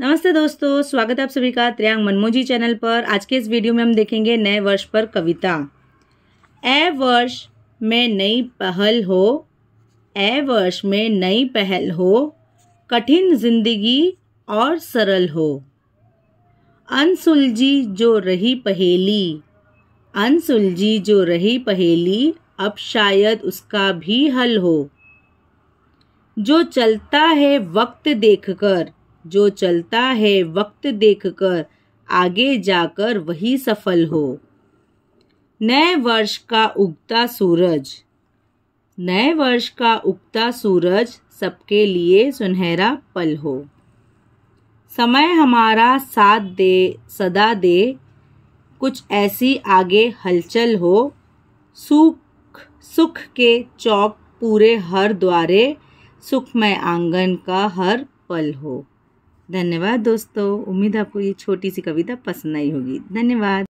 नमस्ते दोस्तों स्वागत है आप सभी का त्रियांग मनमोजी चैनल पर आज के इस वीडियो में हम देखेंगे नए वर्ष पर कविता ए वर्ष में नई पहल हो ए वर्ष में नई पहल हो कठिन जिंदगी और सरल हो अनसुलझी जो रही पहेली अनसुलझी जो रही पहेली अब शायद उसका भी हल हो जो चलता है वक्त देखकर जो चलता है वक्त देखकर आगे जाकर वही सफल हो नए वर्ष का उगता सूरज नए वर्ष का उगता सूरज सबके लिए सुनहरा पल हो समय हमारा साथ दे सदा दे कुछ ऐसी आगे हलचल हो सुख सुख के चौक पूरे हर द्वारे सुखमय आंगन का हर पल हो धन्यवाद दोस्तों उम्मीद आपको ये छोटी सी कविता पसंद आई होगी धन्यवाद